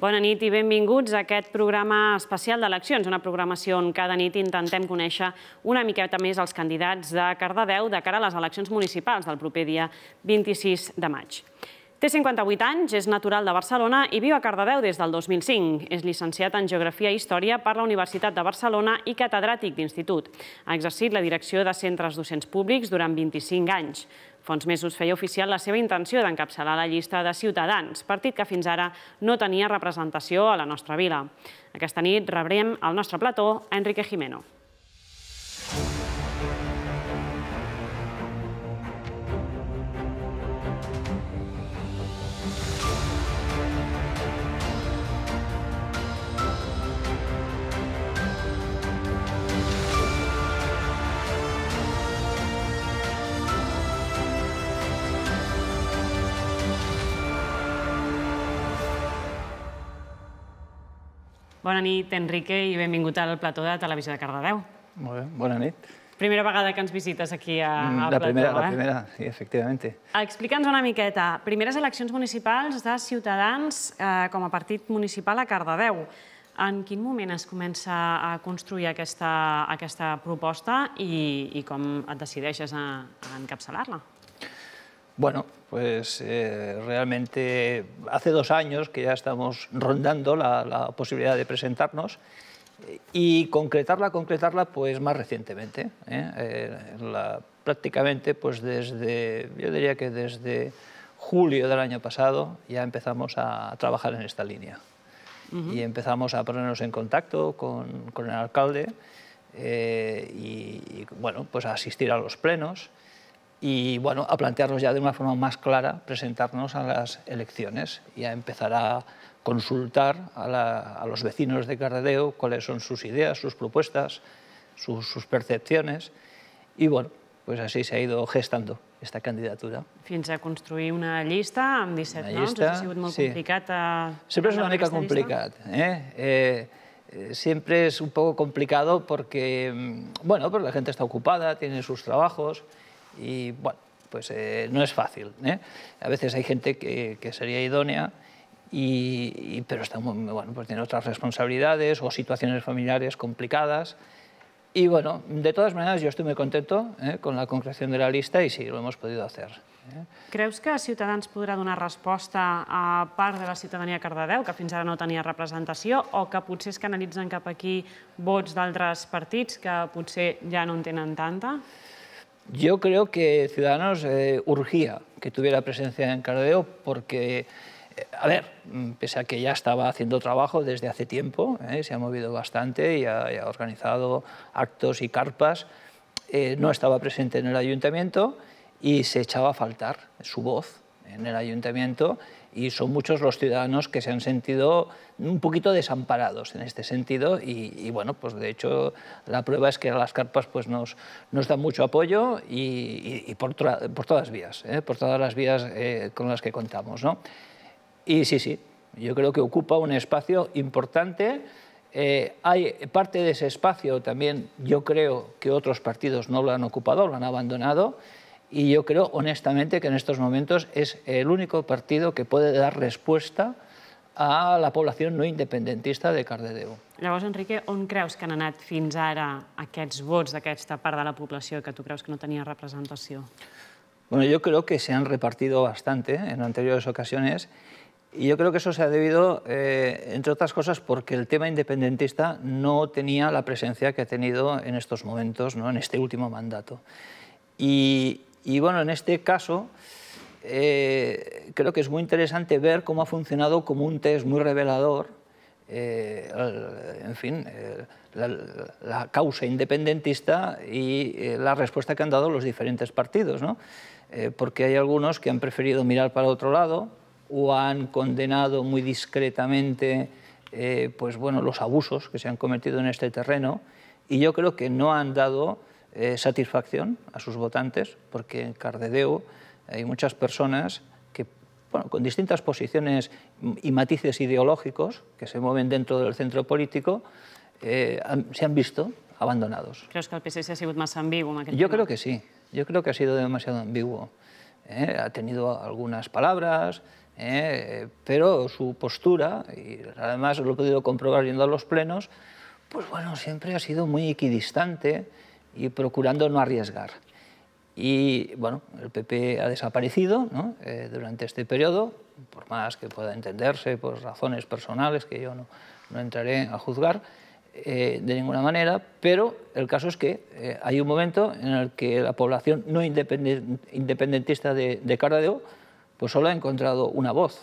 Bona nit i benvinguts a aquest programa especial d'eleccions, una programació on cada nit intentem conèixer una miqueta més els candidats de Cardedeu de cara a les eleccions municipals del proper dia 26 de maig. Té 58 anys, és natural de Barcelona i viu a Cardedeu des del 2005. És llicenciat en Geografia i Història per la Universitat de Barcelona i catedràtic d'institut. Ha exercit la direcció de centres docents públics durant 25 anys. Fons mesos feia oficial la seva intenció d'encapçalar la llista de Ciutadans, partit que fins ara no tenia representació a la nostra vila. Aquesta nit rebrem al nostre plató Enrique Jimeno. Bona nit, Enrique, i benvingut al plató de Televisió de Cardedeu. Molt bé, bona nit. Primera vegada que ens visites aquí a, mm, a la primera, La eh? primera, sí, efectivament. Explica'ns una miqueta. Primeres eleccions municipals de Ciutadans eh, com a partit municipal a Cardedeu. En quin moment es comença a construir aquesta, aquesta proposta i, i com et decideixes a, a encapçalar-la? Bueno, pues eh, realmente hace dos años que ya estamos rondando la, posibilidad de presentarnos y concretarla, concretarla pues más recientemente. ¿eh? Eh, prácticamente pues desde, yo diría que desde julio del año pasado ya empezamos a trabajar en esta línea y empezamos a ponernos en contacto con, el alcalde y, y, bueno, pues a asistir a los plenos y bueno, a plantearnos ya de una forma más clara, presentarnos a las elecciones y a empezar a consultar a, los vecinos de Carradeo cuáles son sus ideas, sus propuestas, sus, percepciones y bueno, pues así se ha ido gestando esta candidatura. Fins a construir una lista amb 17 una llista, ha sigut sí. Eh, una mica complicada eh? Eh, siempre es un poco complicado porque, mm, bueno, pues la gente está ocupada, tiene sus trabajos, Y bueno, pues eh, no es fácil. ¿eh? A veces hay gente que, que sería idónea, y, y, pero está muy, bueno, pues tiene otras responsabilidades o situaciones familiares complicadas. Y bueno, de todas maneras jo estic molt contento eh, con la concreción de la lista i sí, lo hemos podido hacer. Eh? Creus que Ciutadans podrà donar resposta a part de la ciutadania Cardedeu, que fins ara no tenia representació, o que potser es canalitzen cap aquí vots d'altres partits que potser ja no en tenen tanta? Yo creo que Ciudadanos eh, urgía que tuviera presencia en Cardeo porque, eh, a ver, mm, pese a que ya estaba haciendo trabajo desde hace tiempo, eh, se ha movido bastante y ha, y ha organizado actos y carpas, no estaba presente en el ayuntamiento y se echaba a faltar su voz en el ayuntamiento y son muchos los ciudadanos que se han sentido un poquito desamparados en este sentido y, bueno, pues de hecho la prueba es que las carpas pues nos, nos dan mucho apoyo y, por, por, todas vías, ¿eh? por todas las vías eh, con las que contamos. ¿no? Y sí, sí, yo creo que ocupa un espacio importante. Eh, hay parte de ese espacio también, yo creo que otros partidos no lo han ocupado, lo han abandonado y yo creo honestamente que en estos momentos es el único partido que puede dar respuesta a la población no independentista de Cardedeu. Llavors, Enrique, on creus que han anat fins ara aquests vots d'aquesta part de la población que tu creus que no tenia representación? Bueno, yo creo que se han repartido bastante en anteriores ocasiones y yo creo que eso se ha debido, eh, entre otras cosas, porque el tema independentista no tenía la presencia que ha tenido en estos momentos, ¿no? en este último mandato. Y, y bueno, en este caso eh, creo que es muy interesante ver cómo ha funcionado como un test muy revelador, eh, en fin, eh, la, causa independentista y la respuesta que han dado los diferentes partidos, ¿no? porque hay algunos que han preferido mirar para otro lado o han condenado muy discretamente pues, bueno, los abusos que se han cometido en este terreno y yo creo que no han dado eh, satisfacción a sus votantes, porque en Cardedeu hay muchas personas que, bueno, con distintas posiciones y matices ideológicos que se mueven dentro del centro político, eh, se han visto abandonados. ¿Crees que el PSC ha sido más ambiguo? yo creo que sí, yo creo que ha sido demasiado ambiguo. Eh, ha tenido algunas palabras, pero su postura, y además lo he podido comprobar yendo a los plenos, pues bueno, siempre ha sido muy equidistante, y procurando no arriesgar. Y bueno, el PP ha desaparecido eh, durante este periodo, por más que pueda entenderse por razones personales que yo no, no entraré a juzgar eh, de ninguna manera, pero el caso es que eh, hay un momento en el que la población no independentista de, de pues solo ha encontrado una voz,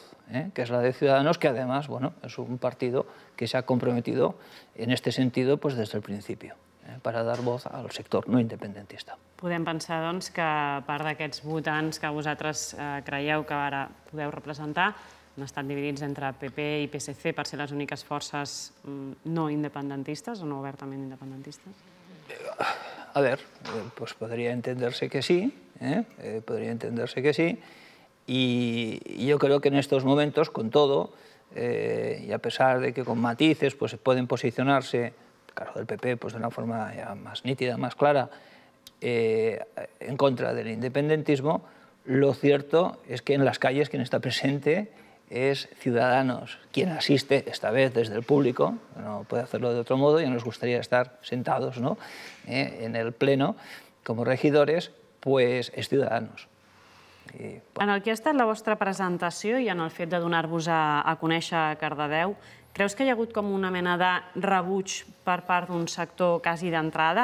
que es la de Ciudadanos, que además bueno, es un partido que se ha comprometido en este sentido pues, desde el principio. Eh, per a dar voz al sector no independentista. Podem pensar, doncs, que part d'aquests votants que vosaltres eh, creieu que ara podeu representar han estat dividits entre PP i PSC per ser les úniques forces mm, no independentistes o no obertament independentistes? Eh, a veure, eh, pues entendre-se que sí, ¿eh? Eh, podría entenderse que sí, i jo crec que en estos moments, con tot, eh, i a pesar de que con matices pues, pueden posicionarse el caso del PP, pues de una forma más nítida, más clara, eh, en contra del independentismo, lo cierto es que en las calles quien está presente es Ciudadanos, quien asiste, esta vez desde el público, no puede hacerlo de otro modo, ya nos gustaría estar sentados ¿no? Eh, en el Pleno como regidores, pues es Ciudadanos. bueno. En el que ha la vuestra presentación y en el fet de un vos a, a cardadeu a Creus que hi ha hagut com una mena de rebuig per part d'un sector quasi d'entrada?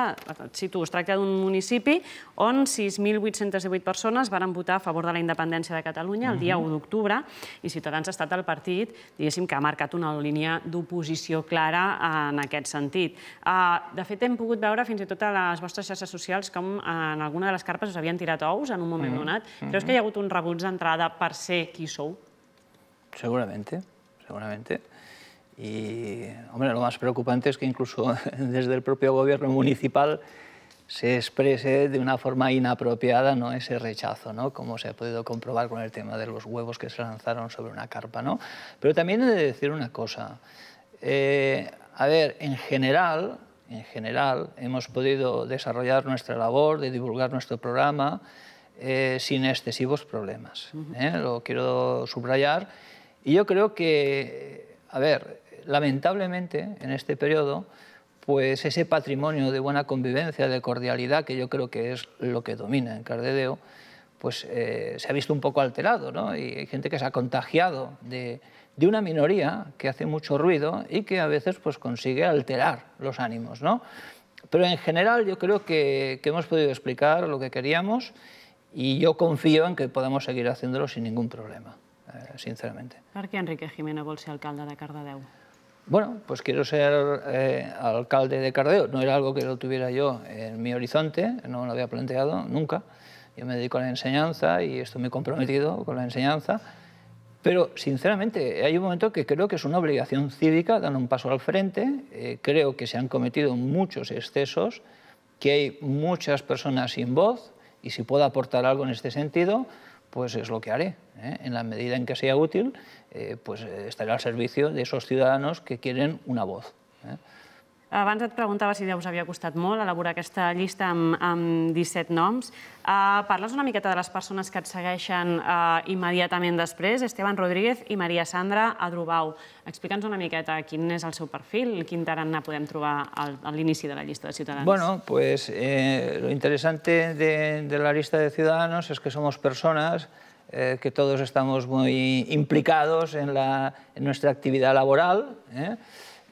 Si tu, es tracta d'un municipi on 6.808 persones varen votar a favor de la independència de Catalunya el dia 1 mhm. d'octubre i Ciutadans ha estat el partit, diguéssim, que ha marcat una línia d'oposició clara en aquest sentit. Ah, de fet, hem pogut veure fins i tot a les vostres xarxes socials com en alguna de les carpes us havien tirat ous en un moment mhm. donat. Mhm. Creus que hi ha hagut un rebuig d'entrada per ser qui sou? Seguramente, seguramente. Y, hombre, lo más preocupante es que incluso desde el propio gobierno municipal se exprese de una forma inapropiada ¿no? ese rechazo, ¿no? como se ha podido comprobar con el tema de los huevos que se lanzaron sobre una carpa. ¿no? Pero también he de decir una cosa. Eh, a ver, en general, en general hemos podido desarrollar nuestra labor de divulgar nuestro programa eh, sin excesivos problemas. ¿eh? Lo quiero subrayar. Y yo creo que, a ver, lamentablemente, en este periodo, pues ese patrimonio de buena convivencia, de cordialidad, que yo creo que es lo que domina en Cardedeo, pues eh, se ha visto un poco alterado, Y hay gente que se ha contagiado de, una minoría que hace mucho ruido y que a veces pues consigue alterar los ánimos, Pero en general yo creo que, hemos podido explicar lo que queríamos y yo confío en que podamos seguir haciéndolo sin ningún problema, eh, sinceramente. ¿Por Enrique Jimeno vol alcalde de Cardedeu? bueno, pues quiero ser eh, alcalde de Cardeo. No era algo que lo tuviera yo en mi horizonte, no lo había planteado nunca. Yo me dedico a la enseñanza y estoy muy comprometido con la enseñanza. Pero, sinceramente, hay un momento que creo que es una obligación cívica dar un paso al frente. Eh, creo que se han cometido muchos excesos, que hay muchas personas sin voz y si puedo aportar algo en este sentido, pues es lo que haré, ¿eh? en la medida en que sea útil eh, pues eh, estaré al servicio de esos ciudadanos que quieren una voz. Eh? Abans et preguntava si ja us havia costat molt elaborar aquesta llista amb, amb 17 noms. Uh, parles una miqueta de les persones que et segueixen uh, immediatament després, Esteban Rodríguez i Maria Sandra Adrubau. Explica'ns una miqueta quin és el seu perfil, quin tarannà podem trobar al, a l'inici de la llista de ciutadans. Bueno, pues eh, lo interesante de, de la lista de Ciudadanos es que somos personas Eh, que todos estamos muy implicados en, nuestra actividad laboral, eh,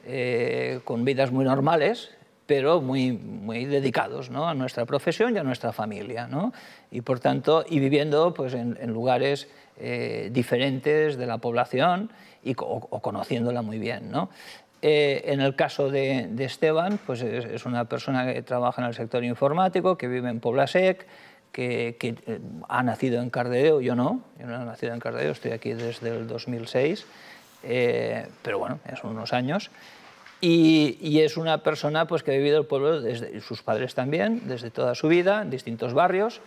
eh, con vidas muy normales, pero muy, muy dedicados a nuestra profesión y a nuestra familia. Y por tanto, y viviendo pues, en, lugares diferentes de la población y, o, conociéndola muy bien. en el caso de, Esteban, pues es, es, una persona que trabaja en el sector informático, que vive en Poblasec, que, eh, ha nacido en Cardeo, yo no, yo no he nacido en Cardeo... estoy aquí desde el 2006, eh, pero bueno, ya son unos años. Y, es una persona pues, que ha vivido el pueblo, desde, sus padres también, desde toda su vida, en distintos barrios,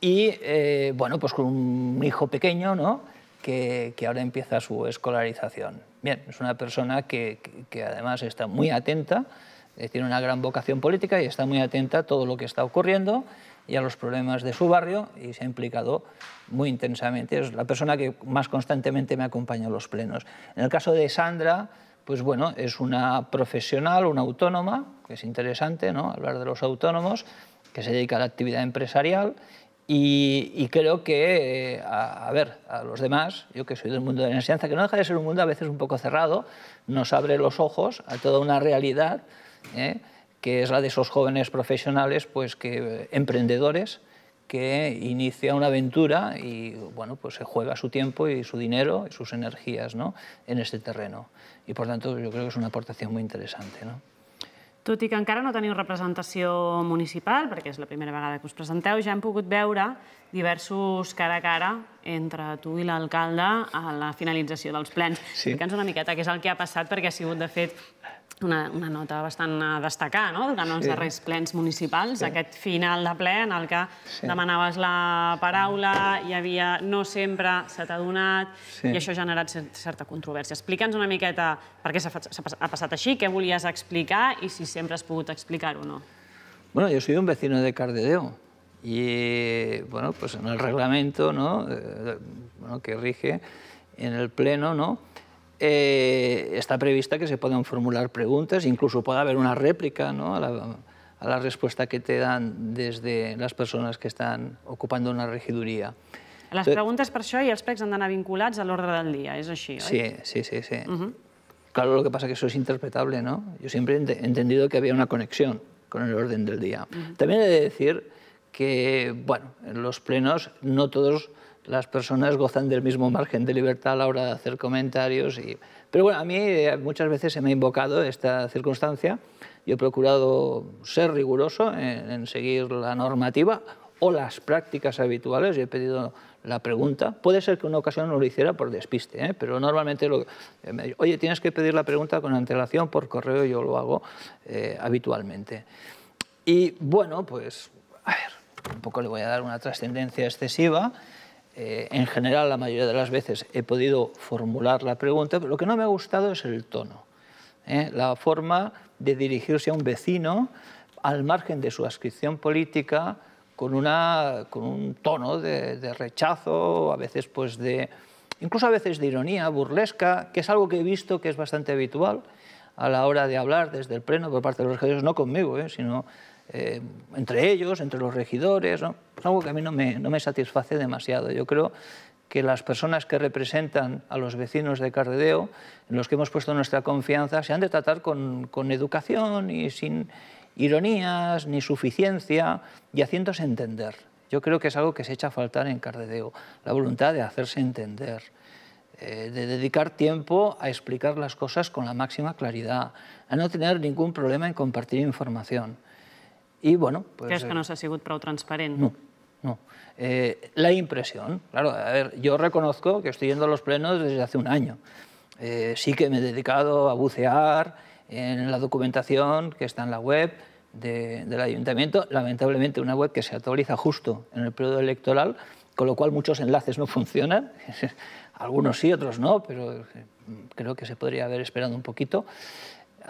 y eh, bueno, pues con un hijo pequeño, ¿no? Que, ahora empieza su escolarización. Bien, es una persona que, además está muy atenta, tiene una gran vocación política y está muy atenta a todo lo que está ocurriendo y a los problemas de su barrio y se ha implicado muy intensamente. Es la persona que más constantemente me acompaña a los plenos. En el caso de Sandra, pues bueno, es una profesional, una autónoma, que es interesante ¿no? hablar de los autónomos, que se dedica a la actividad empresarial y, creo que, eh, a, ver, a los demás, yo que soy del mundo de la enseñanza, que no deja de ser un mundo a veces un poco cerrado, nos abre los ojos a toda una realidad ¿eh? que es la de esos jóvenes profesionales, pues que eh, emprendedores, que inicia una aventura y bueno, pues se juega su tiempo y su dinero y sus energías ¿no? en este terreno. Y por tanto, yo creo que es una aportación muy interesante, No? Tot i que encara no teniu representació municipal, perquè és la primera vegada que us presenteu, ja hem pogut veure diversos cara a cara entre tu i l'alcalde a la finalització dels plens. Sí. Explica'ns una miqueta què és el que ha passat, perquè ha sigut, de fet, una, una nota bastant a destacar, no?, durant els sí. darrers plens municipals, sí. aquest final de ple en el que sí. demanaves la paraula, hi havia no sempre se t'ha donat, sí. i això ha generat certa controvèrsia. Explica'ns una miqueta per què s'ha passat així, què volies explicar i si sempre has pogut explicar o no. Bueno, yo soy un vecino de Cardedeo y, bueno, pues en el reglamento, ¿no?, eh, bueno, que rige en el pleno, ¿no?, eh, está prevista que se puedan formular preguntas, incluso puede haber una réplica ¿no? a, la, a, la, respuesta que te dan desde las personas que estan ocupant una regidoria. Les preguntes per això i els plecs han d'anar vinculats a l'ordre del dia, és així, oi? Sí, sí, sí. sí. Uh mhm. -huh. Claro, lo que pasa es que eso es interpretable, ¿no? Yo siempre he entendido que había una conexión con el orden del día. Uh mhm. -huh. También he de decir que, bueno, en los plenos no todos las personas gozan del mismo margen de libertad a la hora de hacer comentarios. Y... Pero bueno, a mí eh, muchas veces se me ha invocado esta circunstancia. y he procurado ser riguroso en, seguir la normativa o las prácticas habituales. Yo he pedido la pregunta. Puede ser que una ocasión no lo hiciera por despiste, ¿eh? pero normalmente lo, eh, oye, tienes que pedir la pregunta con antelación por correo, yo lo hago habitualmente. Y bueno, pues, a ver, un poco le voy a dar una trascendencia excesiva. Eh, en general la mayoría de las veces he podido formular la pregunta, pero lo que no me ha gustado es el tono, ¿eh? la forma de dirigirse a un vecino al margen de su ascripción política con, una, con un tono de, rechazo, a veces pues de, incluso a veces de ironía burlesca, que es algo que he visto que es bastante habitual a la hora de hablar desde el pleno por parte de los regidores, no conmigo, ¿eh? sino eh, entre ellos, entre los regidores. Es algo que a mí no me, satisface demasiado. Yo creo que las personas que representan a los vecinos de Cardedeo, en los que hemos puesto nuestra confianza, se han de tratar con, educación y sin ironías ni suficiencia y haciéndose entender. Yo creo que es algo que se echa a faltar en Cardedeo, la voluntad de hacerse entender, eh, de dedicar tiempo a explicar las cosas con la máxima claridad, a no tener ningún problema en compartir información. Y bueno... Pues, que eh, no se ha sido transparente? No, no. Eh, la impresión, claro, a ver, yo reconozco que estoy yendo a los plenos desde hace un año. Eh, sí que me he dedicado a bucear en la documentación que está en la web del ayuntamiento, lamentablemente una web que se actualiza justo en el periodo electoral, con lo cual muchos enlaces no funcionan, algunos sí, otros no, pero creo que se podría haber esperado un poquito.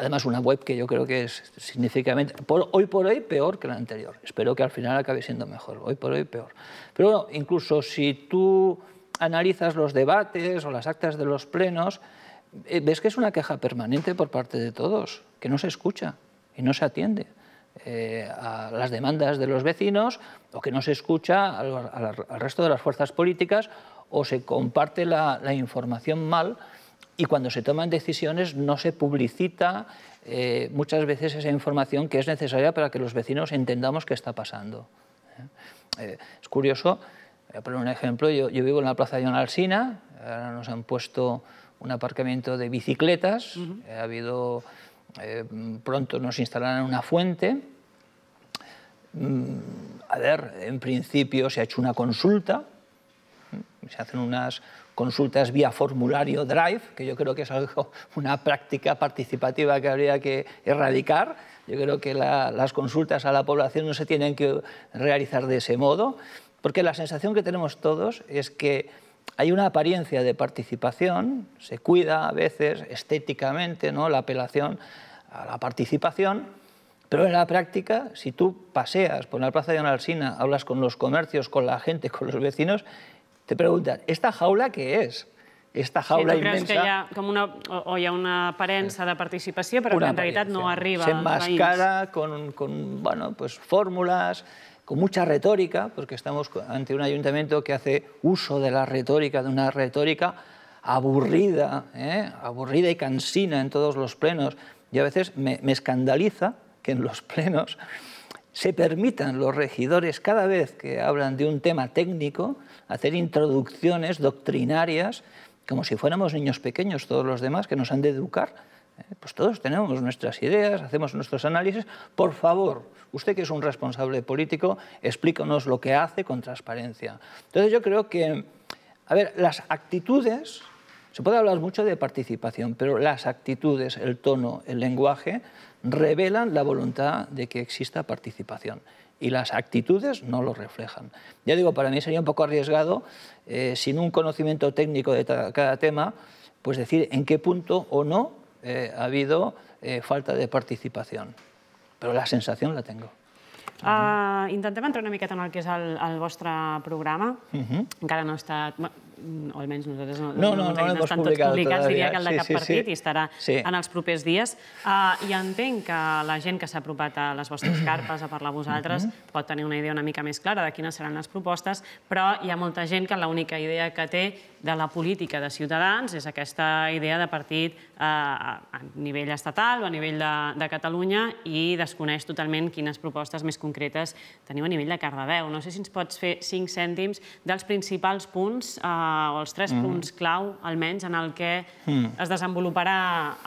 Además, una web que yo creo que es significativamente, hoy por hoy, peor que la anterior. Espero que al final acabe siendo mejor, hoy por hoy, peor. Pero bueno, incluso si tú analizas los debates o las actas de los plenos, eh, ves que es una queja permanente por parte de todos, que no se escucha y no se atiende. Eh, a las demandas de los vecinos o que no se escucha al, resto de las fuerzas políticas o se comparte la información mal y cuando se toman decisiones no se publicita eh, muchas veces esa información que es necesaria para que los vecinos entendamos qué está pasando. Eh, es curioso, voy a poner un ejemplo, yo, vivo en la plaza de una Alsina, nos han puesto un aparcamiento de bicicletas, eh, ha habido, pronto nos instalarán una fuente, mm, a ver, en principio se ha hecho una consulta, mm, se hacen unas, consultas vía formulario Drive, que yo creo que es algo, una práctica participativa que habría que erradicar. Yo creo que las consultas a la población no se tienen que realizar de ese modo, porque la sensación que tenemos todos es que hay una apariencia de participación, se cuida a veces estéticamente ¿no? la apelación a la participación, pero en la práctica, si tú paseas por la plaza de Analsina, hablas con los comercios, con la gente, con los vecinos, te preguntan, ¿esta jaula qué es? Esta jaula sí, tu creus que hi como una, o, una de participación, pero en realidad no arriba Se enmascara con, con bueno, pues, fórmulas, con mucha retórica, porque estamos ante un ayuntamiento que hace uso de la retórica, de una retórica aburrida, ¿eh? aburrida y cansina en todos los plenos. Y a veces me, me escandaliza que en los plenos se permitan los regidores cada vez que hablan de un tema técnico hacer introducciones doctrinarias como si fuéramos niños pequeños todos los demás que nos han de educar. Eh, pues todos tenemos nuestras ideas, hacemos nuestros análisis. Por favor, usted que es un responsable político, explícanos lo que hace con transparencia. Entonces yo creo que, a ver, las actitudes, se puede hablar mucho de participación, pero las actitudes, el tono, el lenguaje, revelan la voluntad de que exista participación y las actitudes no lo reflejan. Ya digo, para mí sería un poco arriesgado, eh, sin un conocimiento técnico de cada tema, pues decir en qué punto o no eh, ha habido eh, falta de participación. pero la sensación la tengo. Uh, entrar una mi en que es el, vuestro programa. Uh no Mm, o almenys nosaltres no, no, no, no, no estan tots publicats, diria que el de sí, cap sí, partit, sí. i estarà sí. en els propers dies. Uh, I entenc que la gent que s'ha apropat a les vostres carpes a parlar a vosaltres mm -hmm. pot tenir una idea una mica més clara de quines seran les propostes, però hi ha molta gent que l'única idea que té de la política de Ciutadans és aquesta idea de partit uh, a nivell estatal o a nivell de, de Catalunya i desconeix totalment quines propostes més concretes teniu a nivell de Cardedeu. No sé si ens pots fer cinc cèntims dels principals punts uh, o els tres mm. punts clau, almenys, en el que mm. es desenvoluparà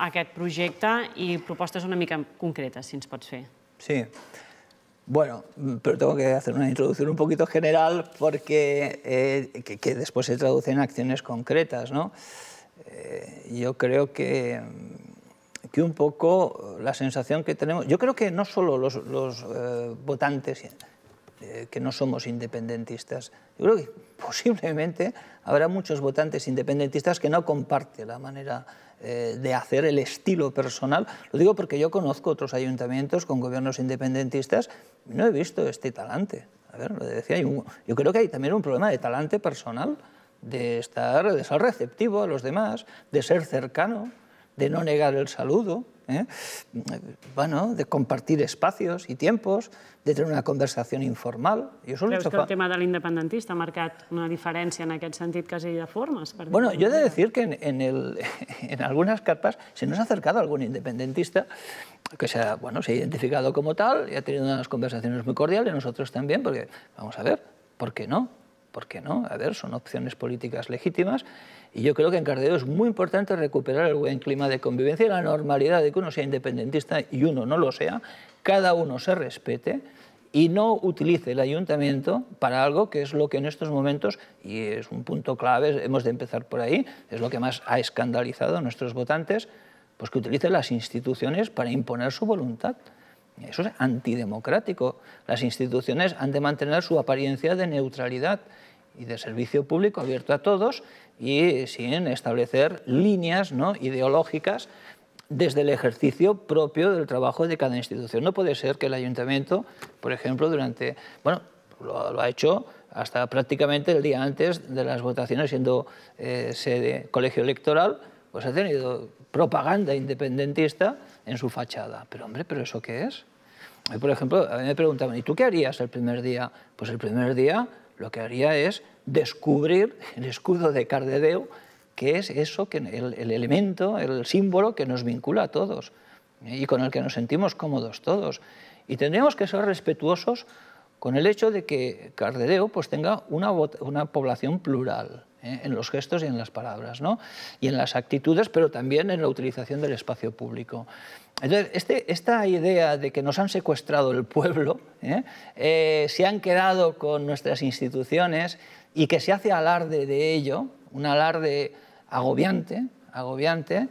aquest projecte i propostes una mica concretes, si ens pots fer. Sí. Bueno, pero tengo que hacer una introducción un poquito general porque eh, que, que, después se traduce en acciones concretas. ¿no? Eh, yo creo que, que un poco la sensación que tenemos... Yo creo que no solo los, los eh, votantes eh, que no somos independentistas, yo creo que posiblemente habrá muchos votantes independentistas que no comparten la manera eh, de hacer el estilo personal. Lo digo porque yo conozco otros ayuntamientos con gobiernos independentistas y no he visto este talante. A ver, lo decía, yo, yo creo que hay también un problema de talante personal, de, estar, de ser receptivo a los demás, de ser cercano, de no negar el saludo. ¿eh? bueno, de compartir espacios y tiempos, de tener una conversación informal. Yo solo Creus que el tema de l'independentista ha marcat una diferència en aquest sentit quasi de formes? Per bueno, jo he de decir que en, en, el, en algunas carpas se nos ha acercado algún independentista que se ha, bueno, se ha identificado como tal y ha tenido unas conversaciones muy cordiales, nosotros también, porque, vamos a ver, ¿por qué no? ¿Por qué no? A ver, son opciones políticas legítimas y yo creo que en Cardeo es muy importante recuperar el buen clima de convivencia y la normalidad de que uno sea independentista y uno no lo sea, cada uno se respete y no utilice el ayuntamiento para algo que es lo que en estos momentos, y es un punto clave, hemos de empezar por ahí, es lo que más ha escandalizado a nuestros votantes, pues que utilice las instituciones para imponer su voluntad. Eso es antidemocrático. Las instituciones han de mantener su apariencia de neutralidad y de servicio público abierto a todos y sin establecer líneas ¿no? ideológicas desde el ejercicio propio del trabajo de cada institución. No puede ser que el ayuntamiento, por ejemplo, durante... Bueno, lo, ha hecho hasta prácticamente el día antes de las votaciones, siendo eh, sede colegio electoral, pues ha tenido propaganda independentista en su fachada. Pero hombre, ¿pero eso qué es? Por ejemplo, a mí me preguntaban, ¿y tú qué harías el primer día? Pues el primer día lo que haría es descubrir el escudo de Cardedeu, que es eso, que el, elemento, el símbolo que nos vincula a todos ¿eh? y con el que nos sentimos cómodos todos. Y tendríamos que ser respetuosos con el hecho de que Cardedeu pues, tenga una, población plural ¿eh? en los gestos y en las palabras, ¿no? y en las actitudes, pero también en la utilización del espacio público. Entonces, este, esta idea de que nos han secuestrado el pueblo, ¿eh? Eh, se han quedado con nuestras instituciones y que se hace alarde de ello, un alarde agobiante, agobiante,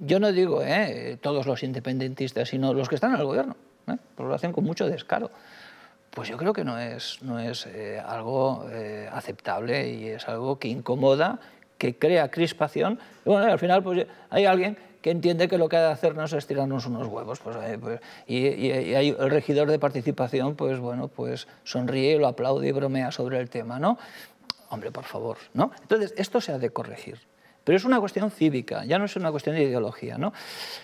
yo no digo ¿eh? todos los independentistas, sino los que están en el gobierno, porque lo hacen con mucho descaro. Pues yo creo que no es, no es algo aceptable y es algo que incomoda, que crea crispación. bueno, al final pues, hay alguien que entiende que lo que ha de hacernos es tirarnos unos huevos. Pues, eh, pues, y, el regidor de participación, pues bueno, pues sonríe, lo aplaude y bromea sobre el tema, ¿no? Hombre, por favor, ¿no? Entonces, esto se ha de corregir. Pero es una cuestión cívica, ya no es una cuestión de ideología. ¿no?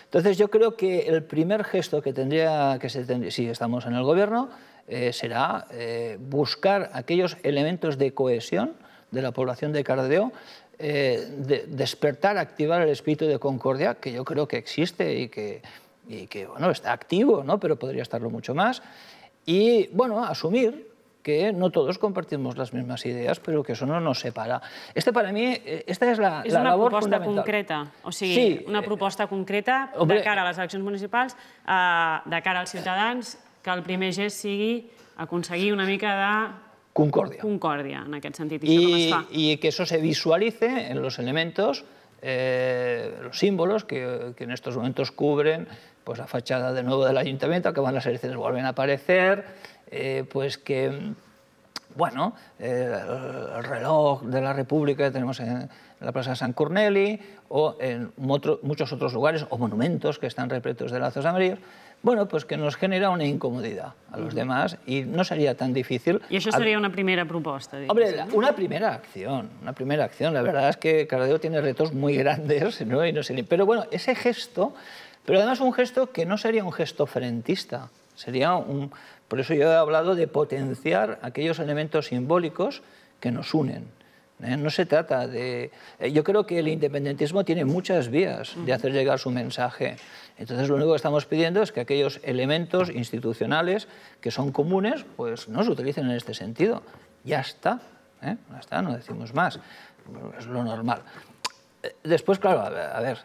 Entonces yo creo que el primer gesto que tendría que se si estamos en el gobierno eh, será eh, buscar aquellos elementos de cohesión de la población de Cardeo eh, de, despertar, activar el espíritu de concordia, que yo creo que existe y que, y que bueno, está activo, ¿no? pero podría estarlo mucho más. Y bueno, asumir que no todos compartimos las mismas ideas, pero que eso no nos separa. Este para mí, eh, esta es la, es la labor fundamental. És una proposta concreta, o sigui, sí, una eh, proposta concreta hombre, de cara a les eleccions municipals, eh, de cara als ciutadans, que el primer gest sigui aconseguir una mica de Concordia. Concordia, en aquel sentido. Y que eso se visualice en los elementos, eh, los símbolos que, en estos momentos cubren pues, la fachada de nuevo del ayuntamiento, que van las elecciones, vuelven a aparecer, eh, pues que, bueno, eh, el reloj de la República que tenemos en la Plaza de San Corneli o en muchos otros lugares o monumentos que están repletos de lazos amarillos, bueno, pues que nos genera una incomodidad a los demás y no sería tan difícil... ¿Y eso sería una primera propuesta? Hombre, una primera acción, una primera acción. La verdad es que Cardeo tiene retos muy grandes, ¿no? Pero bueno, ese gesto, pero además un gesto que no sería un gesto frentista, sería un... Por eso yo he hablado de potenciar aquellos elementos simbólicos que nos unen. ¿eh? No se trata de... Eh, yo creo que el independentismo tiene muchas vías de hacer llegar su mensaje. Entonces lo único que estamos pidiendo es que aquellos elementos institucionales que son comunes, pues no se utilicen en este sentido. Ya está, ¿eh? ya está, no decimos más. Es lo normal. Después, claro, a ver,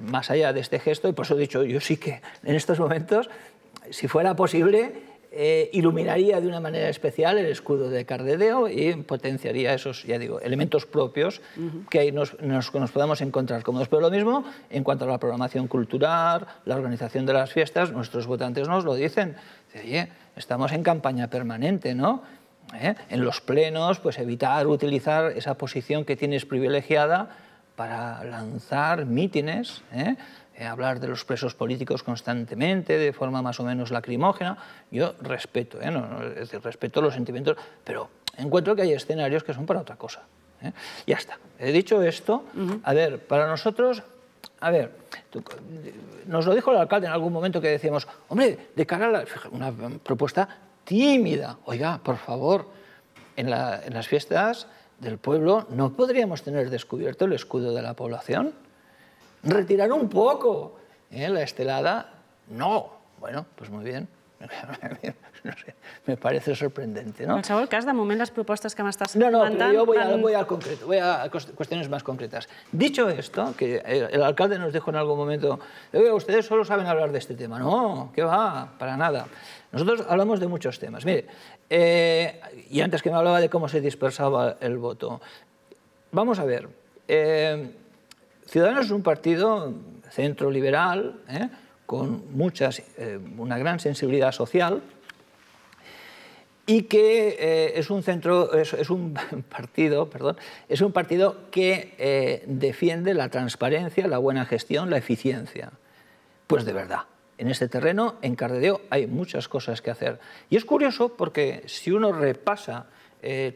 más allá de este gesto, y por eso he dicho, yo sí que en estos momentos, si fuera posible, eh, iluminaría de una manera especial el escudo de Cardedeo y potenciaría esos, ya digo, elementos propios que nos, nos, podamos encontrar cómodos. Pero lo mismo en cuanto a la programación cultural, la organización de las fiestas, nuestros votantes nos lo dicen. estamos en campaña permanente, ¿no? ¿Eh? En los plenos, pues evitar utilizar esa posición que tienes privilegiada para lanzar mítines, ¿eh? Eh, hablar de los presos políticos constantemente, de forma más o menos lacrimógena. Yo respeto, ¿eh? respeto los sentimientos, pero encuentro que hay escenarios que son para otra cosa. ¿eh? Ya está. He dicho esto. A ver, para nosotros, a ver, nos lo dijo el alcalde en algún momento que decíamos, hombre, de cara a la, una propuesta tímida, oiga, por favor, en, en las fiestas del pueblo no podríamos tener descubierto el escudo de la población retirar un poco. ¿eh? La estelada, no. Bueno, pues muy bien. me parece sorprendente. No? En qualsevol cas, de moment les que m'estàs no, no, No, no, voy, voy al concreto, voy a cuestiones más concretas. Dicho esto, que el alcalde nos dijo en algún momento, Oye, ustedes solo saben hablar de este tema. No, ¿qué va? Para nada. Nosotros hablamos de muchos temas. Mire, eh, y antes que me hablaba de cómo se dispersaba el voto. Vamos a ver, eh, Ciudadanos es un partido centro-liberal, ¿eh? con muchas, eh, una gran sensibilidad social y que eh, es un centro, es, un partido, es un partido que defiende la transparencia, la buena gestión, la eficiencia. Pues de verdad, en este terreno, en Cardedeo, hay muchas cosas que hacer. Y es curioso porque si uno repasa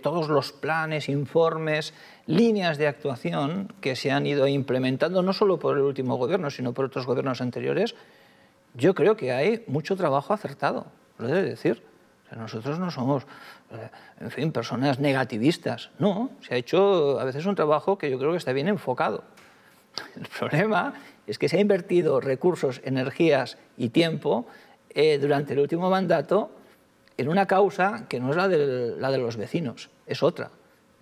todos los planes, informes líneas de actuación que se han ido implementando no solo por el último gobierno, sino por otros gobiernos anteriores, yo creo que hay mucho trabajo acertado, lo he decir. nosotros no somos, eh, en fin, personas negativistas. No, se ha hecho a veces un trabajo que yo creo que está bien enfocado. El problema es que se ha invertido recursos, energías y tiempo eh, durante el último mandato en una causa que no es la de, la de los vecinos, es otra.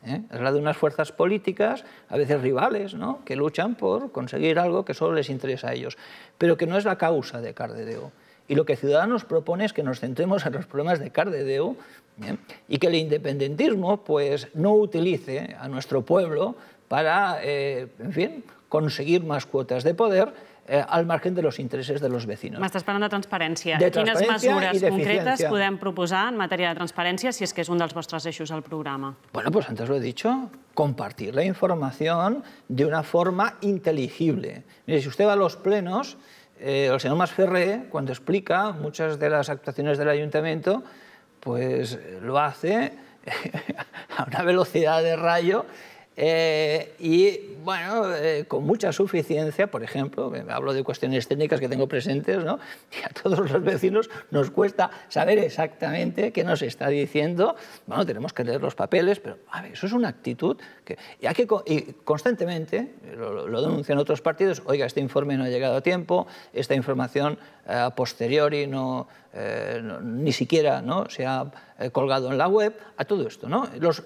¿eh? Es la de unas fuerzas políticas, a veces rivales, ¿no? que luchan por conseguir algo que solo les interesa a ellos, pero que no es la causa de Cardedeo. Y lo que Ciudadanos propone es que nos centremos en los problemas de Cardedeo y que el independentismo pues, no utilice a nuestro pueblo para eh, en fin, conseguir más cuotas de poder, eh, al margen de los intereses de los vecinos. M'estàs estás de transparència. De Quines transparència mesures concretes podem proposar en materia de transparencia si es que es uno de los vuestros eixos al programa? Bueno, pues antes lo he dicho, compartir la información de una forma inteligible. Mire, si usted va a los plenos, eh, el señor Masferré, cuando explica muchas de las actuaciones del ayuntamiento, pues lo hace a una velocidad de rayo eh, y bueno, eh, con mucha suficiencia, por ejemplo, hablo de cuestiones técnicas que tengo presentes, ¿no? y a todos los vecinos nos cuesta saber exactamente qué nos está diciendo. Bueno, tenemos que leer los papeles, pero a ver, eso es una actitud que. Y, que, constantemente, lo, lo, denuncian otros partidos, oiga, este informe no ha llegado a tiempo, esta información eh, a posteriori no, eh, ni siquiera ¿no? se ha eh, colgado en la web, a todo esto.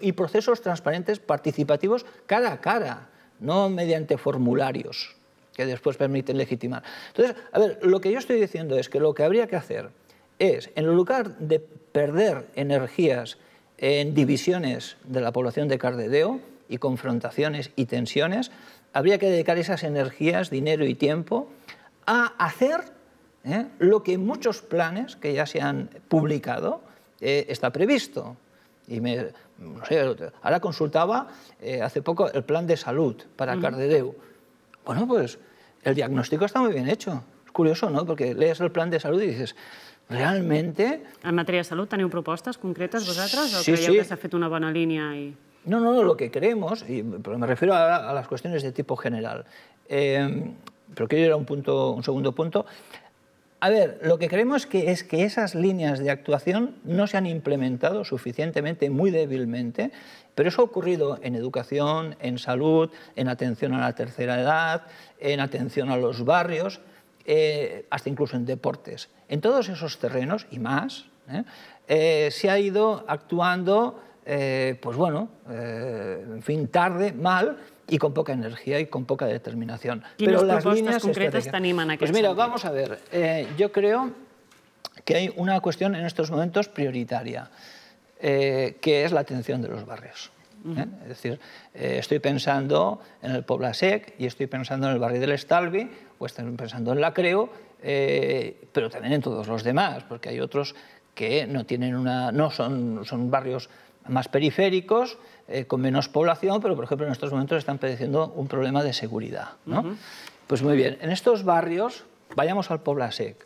y procesos transparentes participativos cara a cara, no mediante formularios que después permiten legitimar. Entonces, a ver, lo que yo estoy diciendo es que lo que habría que hacer es, en lugar de perder energías en divisiones de la población de Cardedeo y confrontaciones y tensiones, habría que dedicar esas energías, dinero y tiempo a hacer ¿eh? lo que en muchos planes que ya se han publicado eh, está previsto. Y me, ahora consultaba eh, hace poco el plan de salud para Cardedeu. Bueno, pues el diagnóstico está muy bien hecho. Es curioso, ¿no? Porque lees el plan de salud y dices, realmente... En materia de salud tenéis propuestas concretas vosotras o creéis que se que hecho una buena línea? y No, no, no, lo que creemos, y, pero me refiero a, las cuestiones de tipo general, pero quiero ir a un, punto, un segundo punto, a ver, lo que creemos que es que esas líneas de actuación no se han implementado suficientemente, muy débilmente, pero eso ha ocurrido en educación, en salud, en atención a la tercera edad, en atención a los barrios, eh, hasta incluso en deportes. En todos esos terrenos y más, ¿eh? Eh, se ha ido actuando eh, pues bueno, eh, en fin, tarde, mal y con poca energía y con poca determinación. Pero las líneas concretas te animan a que Pues mira, vamos a ver, eh, yo creo que hay una cuestión en estos momentos prioritaria, que es la atención de los barrios. Es decir, estoy pensando en el Poblasec y estoy pensando en el barrio del Estalvi o estoy pensando en la Creo, pero también en todos los demás, porque hay otros que no tienen una, no son, son barrios más periféricos, eh, con menos población, pero por ejemplo en estos momentos están padeciendo un problema de seguridad. Pues muy bien, en estos barrios, vayamos al Poblasec.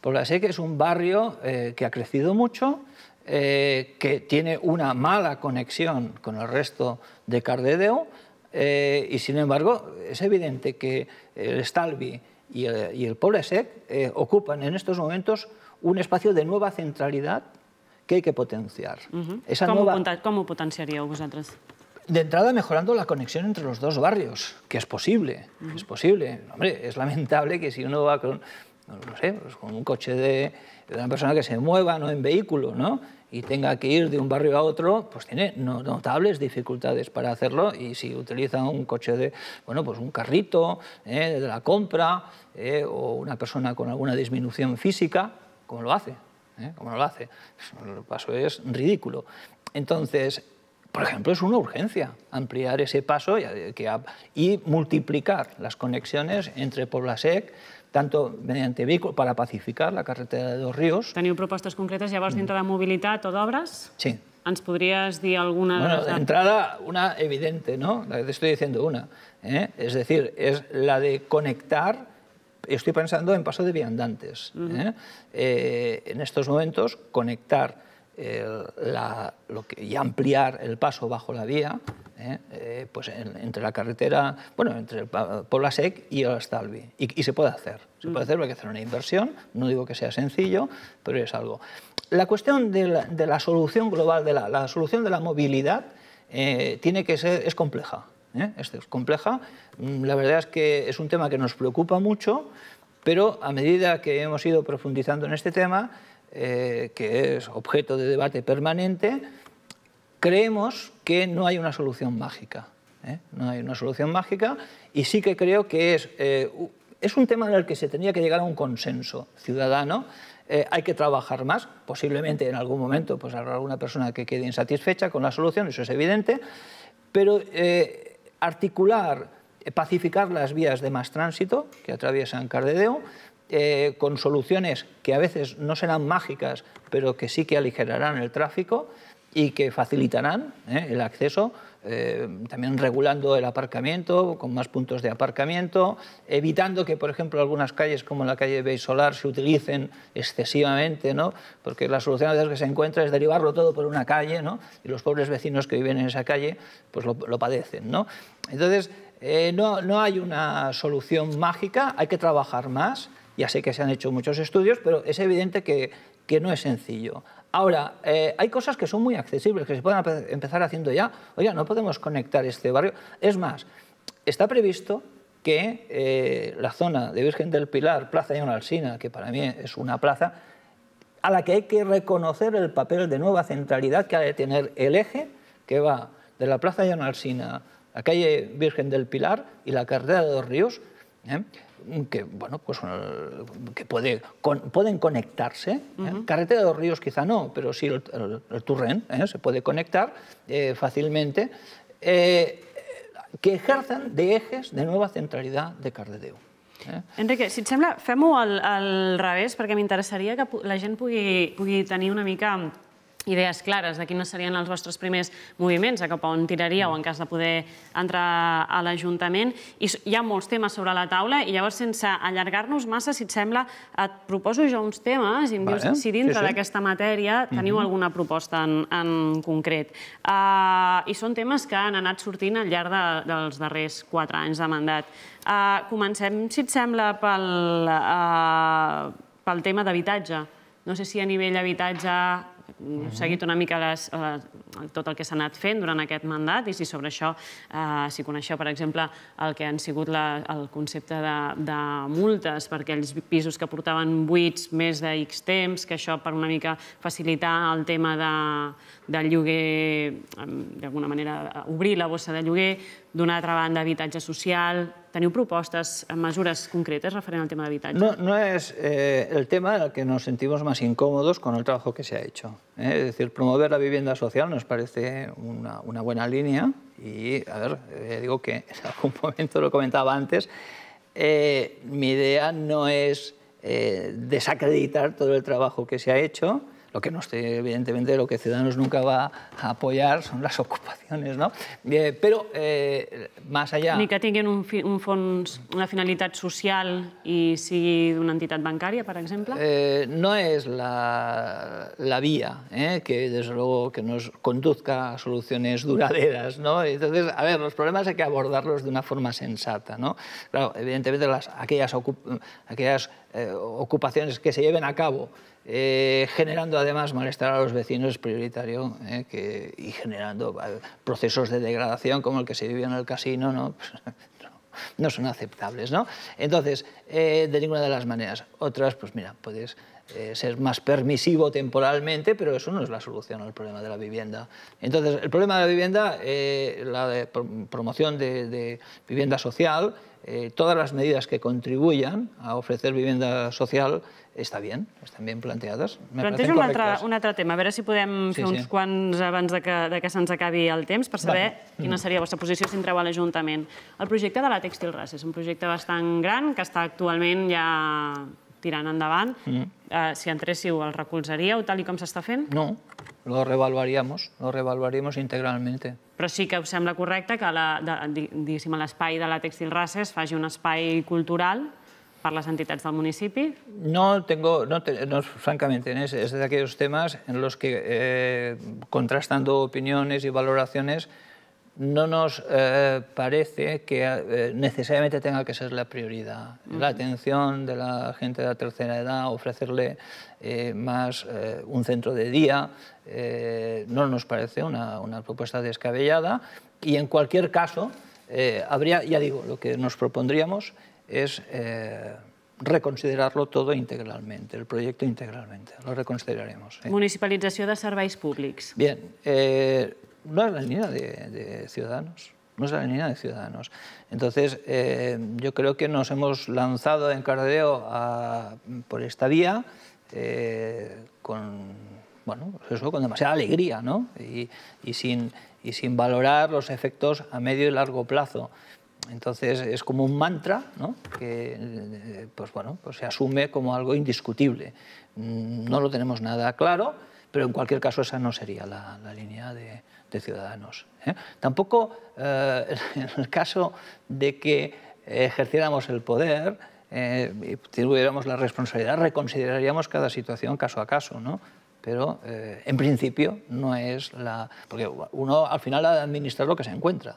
Poblasec es un barrio eh, que ha crecido mucho, eh, que tiene una mala conexión con el resto de Cardedeu, y sin embargo es evidente que el Stalvi y el, y el Poblasec ocupan en estos momentos un espacio de nueva centralidad que hay que potenciar. ¿Cómo, potenciaría ¿Cómo De entrada, mejorando la conexión entre los dos barrios, que es posible, es posible. es lamentable que si uno va con, pues con un coche de, una persona que se mueva, no en vehículo, ¿no? y tenga que ir de un barrio a otro, pues tiene notables dificultades para hacerlo y si utiliza un coche de, bueno, pues un carrito ¿eh? de la compra ¿eh? o una persona con alguna disminución física, ¿cómo lo hace? ¿eh? Como ¿Cómo lo hace? El paso es ridículo. Entonces, por ejemplo, es una urgencia ampliar ese paso y, eh, multiplicar las conexiones entre Poblasec tanto mediante vehículos para pacificar la carretera de dos ríos Teniu propuestas concretas llavors, mm. dintre de movilidad o obras? Sí. ¿Ens podrías decir alguna? Bueno, de entrada, una evidente, ¿no? La que te estoy diciendo, una. ¿eh? Es decir, es la de conectar estoy pensando en paso de viandantes. ¿eh? Eh, en estos momentos, conectar eh, y ampliar el paso bajo la vía pues entre la carretera, bueno, entre el Sec y el Astalvi. Y, se puede hacer, se puede hacer hay que hacer una inversión, no digo que sea sencillo, pero es algo. La cuestión de la, solución global, de la, solución de la movilidad, tiene que ser, es compleja. ¿eh? Este es compleja. Mm, la verdad es que es un tema que nos preocupa mucho, pero a medida que hemos ido profundizando en este tema, eh, que es objeto de debate permanente, creemos que no hay una solución mágica. ¿eh? No hay una solución mágica y sí que creo que es, eh, es un tema en el que se tenía que llegar a un consenso ciudadano. hay que trabajar más, posiblemente en algún momento pues, habrá alguna persona que quede insatisfecha con la solución, eso es evidente, pero articular, eh, pacificar las vías de más tránsito que atraviesan Cardedeo, eh, con soluciones que a veces no serán mágicas, pero que sí que aligerarán el tráfico y que facilitarán eh, el acceso eh, también regulando el aparcamiento, con más puntos de aparcamiento, evitando que, por ejemplo, algunas calles como la calle Beisolar se utilicen excesivamente, ¿no? porque la solución a veces que se encuentra es derivarlo todo por una calle ¿no? y los pobres vecinos que viven en esa calle pues lo, padecen. ¿no? Entonces, eh, no, hay una solución mágica, hay que trabajar más. Ya sé que se han hecho muchos estudios, pero es evidente que no es sencillo. Ahora, eh, hay cosas que son muy accesibles, que se pueden empezar haciendo ya. Oye, no podemos conectar este barrio. Es más, está previsto que eh, la zona de Virgen del Pilar, Plaza de Alsina, que para mí es una plaza, a la que hay que reconocer el papel de nueva centralidad que ha de tener el eje que va de la Plaza de a la calle Virgen del Pilar y la carretera de los Ríos, ¿eh? que, bueno, pues, que puede, con, pueden conectarse. Uh -huh. ¿eh? Carretera de los ríos quizá no, pero sí el, el, el Turren ¿eh? se puede conectar eh, fácilmente, Eh, que ejercen de ejes de nueva centralidad de Cardedeu. Eh? Enrique, si et sembla, fem-ho al, al revés, perquè m'interessaria que la gent pugui, pugui tenir una mica idees clares de quins serien els vostres primers moviments, a cap on tiraríeu en cas de poder entrar a l'Ajuntament. I hi ha molts temes sobre la taula i llavors, sense allargar-nos massa, si et sembla, et proposo jo uns temes i em dius si dintre d'aquesta matèria mhm. teniu alguna proposta en, en concret. Ah, I són temes que han anat sortint al llarg dels darrers quatre anys de mandat. Ah, comencem, si et sembla, pel, ah, pel tema d'habitatge. No sé si a nivell d'habitatge seguit una mica les, eh, tot el que s'ha anat fent durant aquest mandat i si sobre això, eh, si coneixeu, per exemple, el que han sigut la, el concepte de, de multes per aquells pisos que portaven buits més de X temps, que això per una mica facilitar el tema de, del lloguer, eh, d'alguna manera obrir la bossa de lloguer, una altra banda habitatge social? Teniu propostes, mesures concretas referent al tema de No, no es eh, el tema en el que nos sentimos más incómodos con el trabajo que se ha hecho. Eh, es decir, promover la vivienda social nos parece una, buena línea y, a ver, eh, digo que en algún momento lo comentaba antes, mi idea no es desacreditar todo el trabajo que se ha hecho, Lo que no esté, evidentemente, lo que Ciudadanos nunca va a apoyar son las ocupaciones, ¿no? Eh, pero, eh, más allá... Ni que tinguin un, fi, un fons, una finalitat social i sigui d'una entitat bancària, per exemple? Eh, no és la, la vía eh, que, desde luego, que nos conduzca a soluciones duraderas, ¿no? Entonces, a ver, los problemas hay que abordarlos de una forma sensata, ¿no? Claro, evidentemente, las, aquellas, ocup aquellas eh, ocupaciones que se lleven a cabo Eh, generando además malestar a los vecinos prioritario eh, y generando procesos de degradación como el que se vivió en el casino, ¿no? Pues, son aceptables. Entonces, eh, de ninguna de las maneras. Otras, pues mira, puedes ser más permisivo temporalmente, pero eso no es la solución al problema de la vivienda. Entonces, el problema de la vivienda, la promoción de vivienda social, todas las medidas que contribuyan a ofrecer vivienda social, Està bé, estan bien plantejades. Me Plantejo un altre, un altre tema, a veure si podem sí, fer uns sí. quants abans de que, de que se'ns acabi el temps, per saber vale. quina mm. seria la vostra posició si entreu a l'Ajuntament. El projecte de la Textil Ras és un projecte bastant gran que està actualment ja tirant endavant. Mm. Uh, si entréssiu, el recolzaríeu tal i com s'està fent? No, lo revaluaríamos, lo revaluaríamos integralmente. Però sí que us sembla correcte que l'espai de, de, l'espai de la Textil Rasses faci un espai cultural ...para las entitats del No, tengo, no, francamente, es, de aquellos temas en los que, eh, contrastando opiniones y valoraciones, no nos eh, parece que eh, necesariamente tenga que ser la prioridad. La atención de la gente de la tercera edad, ofrecerle más un centro de día, no nos parece una, una, propuesta descabellada. Y en cualquier caso, habría, ya digo, lo que nos propondríamos es eh, reconsiderarlo todo integralmente, el proyecto integralmente, lo reconsideraremos. Municipalización de servicios públicos. Bien, eh, no es la línea de, Ciudadanos no es la línea de Ciudadanos. Entonces, eh, yo creo que nos hemos lanzado en Cardeo por esta vía con, bueno, pues eso, con demasiada alegría ¿no? y, y, sin, y sin valorar los efectos a medio y largo plazo. Entonces es como un mantra que eh, pues bueno, pues se asume como algo indiscutible. Mm, no lo tenemos nada claro, pero en cualquier caso esa no sería la, línea de, Ciudadanos. ¿eh? Tampoco eh, en el caso de que ejerciéramos el poder, eh, tuviéramos la responsabilidad, reconsideraríamos cada situación caso a caso, ¿no? Pero en principio no es la... Porque uno al final ha de administrar lo que se encuentra.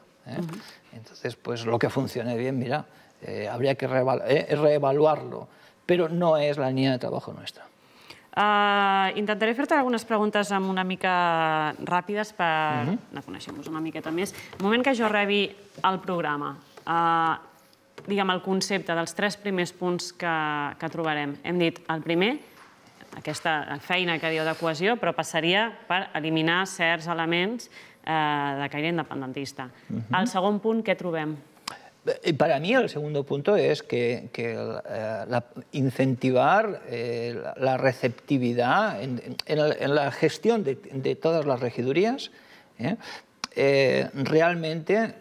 Entonces, pues lo que funcione bien, mira, eh, habría que reevaluarlo, eh, reevaluarlo, pero no és la línea de treball nostra. Uh, ah, intentaré fer-te algunes preguntes amb una mica ràpides per uh -huh. anar coneixent-vos una miqueta més. El moment que jo rebi el programa, uh, diguem el concepte dels tres primers punts que, que trobarem. Hem dit el primer, aquesta feina que diu de cohesió, però passaria per eliminar certs elements Eh, de caída independentista. El segon punt, Para mí el segundo punto es que, eh, incentivar eh, la receptividad en, la gestión de, todas las regidurías, realmente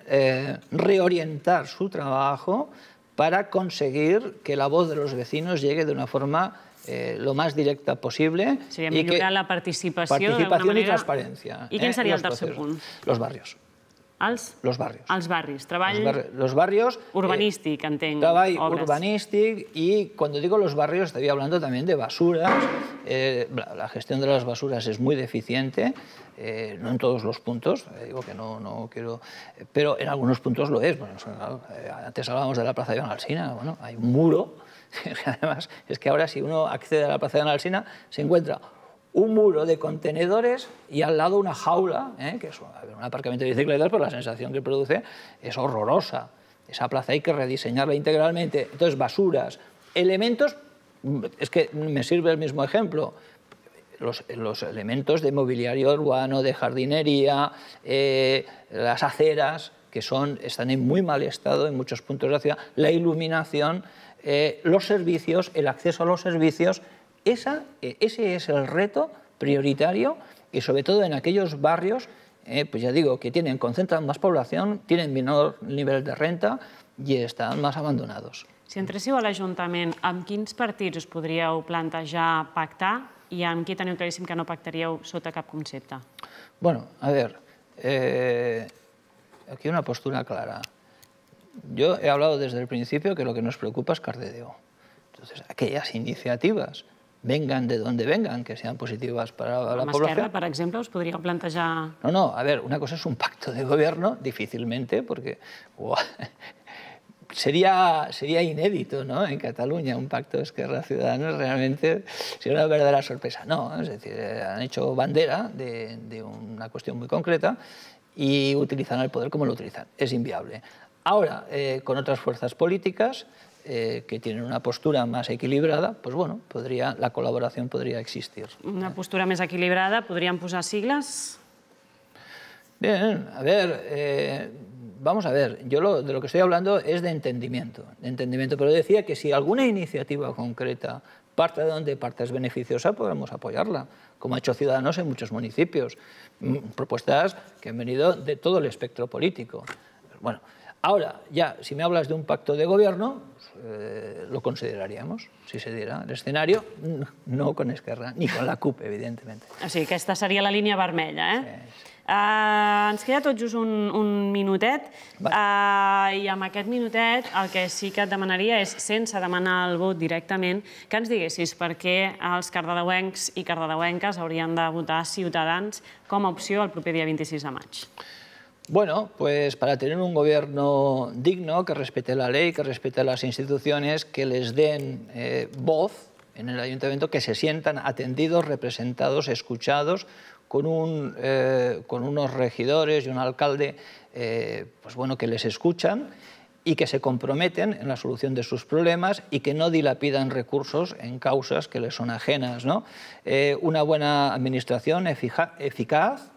reorientar su trabajo para conseguir que la voz de los vecinos llegue de una forma eh, lo más directa posible. Sería y que la participación. y transparencia. ¿Y quién ¿eh? sería el tercer punto? Los barrios. Als? Los barrios. als Los, barrios... Eh, urbanístic, eh, entenc. y cuando digo los barrios estoy hablando también de basuras. la gestión de las basuras es muy deficiente, no en todos los puntos, digo que no, no quiero... Pero en algunos puntos lo es. antes hablábamos de la plaza de Iván bueno, hay un muro Además, es que ahora si uno accede a la Plaza de Analsina, se encuentra un muro de contenedores y al lado una jaula, ¿eh? que es un, aparcamiento de bicicletas, pero pues la sensación que produce es horrorosa. Esa plaza hay que rediseñarla integralmente. Entonces, basuras, elementos, es que me sirve el mismo ejemplo, los, elementos de mobiliario urbano, de jardinería, eh, las aceras, que son, están en muy mal estado en muchos puntos de la ciudad, la iluminación, eh, los servicios, el acceso a los servicios. Esa, eh, ese es el reto prioritario y sobre todo en aquellos barrios, eh, pues ya digo, que tienen, concentran más población, tienen menor nivel de renta i estan més abandonados. Si entréssiu a l'Ajuntament, amb quins partits us podríeu plantejar pactar i amb qui teniu claríssim que no pactaríeu sota cap concepte? Bueno, a veure, eh, aquí una postura clara. Yo he hablado desde el principio que lo que nos preocupa es Cardedeo. Entonces, aquellas iniciativas vengan de donde vengan, que sean positivas para la población... población. para ejemplo os podría podría ya No, no, a ver, una cosa es un pacto de gobierno, difícilmente, porque sería, sería inédito ¿no? en Cataluña un pacto de Esquerra Ciudadanos, realmente sería una verdadera sorpresa. No, es decir, han hecho bandera de, de una cuestión muy concreta y utilizan el poder como lo utilizan. Es inviable. Ahora, eh, con otras fuerzas políticas eh, que tienen una postura más equilibrada, pues bueno, podría, la colaboración podría existir. Una postura más equilibrada, ¿Podrían posar siglas? Bien, a ver, eh, vamos a ver, yo lo, de lo que estoy hablando es de entendimiento, entendimiento, pero decía que si alguna iniciativa concreta parte de donde parte es beneficiosa, podemos apoyarla, como ha hecho Ciudadanos en muchos municipios, mm, propuestas que han venido de todo el espectro político. Bueno, Ahora, ya, si me hablas de un pacto de gobierno, eh, lo consideraríamos, si se diera el escenario, no con Esquerra, ni con la CUP, evidentemente. O sigui, aquesta seria la línia vermella, eh? Sí, sí. Uh, ens queda tot just un, un minutet uh, i amb aquest minutet el que sí que et demanaria és, sense demanar el vot directament, que ens diguessis per què els cardedeuencs i cardedeuenques haurien de votar Ciutadans com a opció el proper dia 26 de maig. Bueno, pues para tener un gobierno digno, que respete la ley, que respete las instituciones, que les den eh, voz en el ayuntamiento, que se sientan atendidos, representados, escuchados, con, un, eh, con unos regidores y un alcalde eh, pues bueno, que les escuchan y que se comprometen en la solución de sus problemas y que no dilapidan recursos en causas que les son ajenas. ¿no? una buena administración eficaz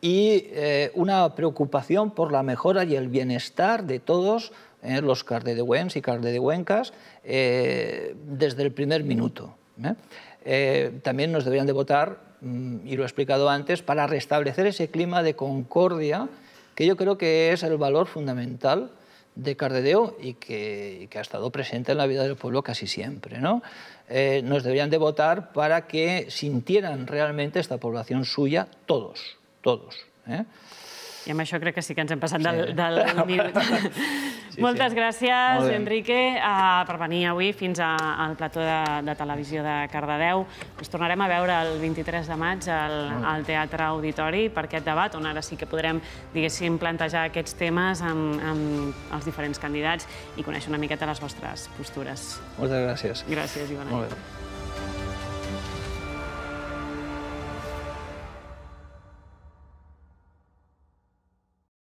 y eh, una preocupación por la mejora y el bienestar de todos eh, los cardedehuens y cardedehuencas eh, desde el primer minuto. también nos deberían de votar, mm, y lo he explicado antes, para restablecer ese clima de concordia que yo creo que es el valor fundamental de Cardedeo y que, que, ha estado presente en la vida del pueblo casi siempre. ¿no? nos deberían de votar para que sintieran realmente esta población suya todos. todos. ¿eh? I amb això crec que sí que ens hem passat del, sí. del minut. sí, Moltes sí. gràcies, Enrique, uh, per venir avui fins a, al plató de, de televisió de Cardedeu. Ens tornarem a veure el 23 de maig al, al Teatre Auditori per aquest debat, on ara sí que podrem, diguéssim, plantejar aquests temes amb, amb els diferents candidats i conèixer una miqueta les vostres postures. Moltes gràcies. Gràcies i bona nit.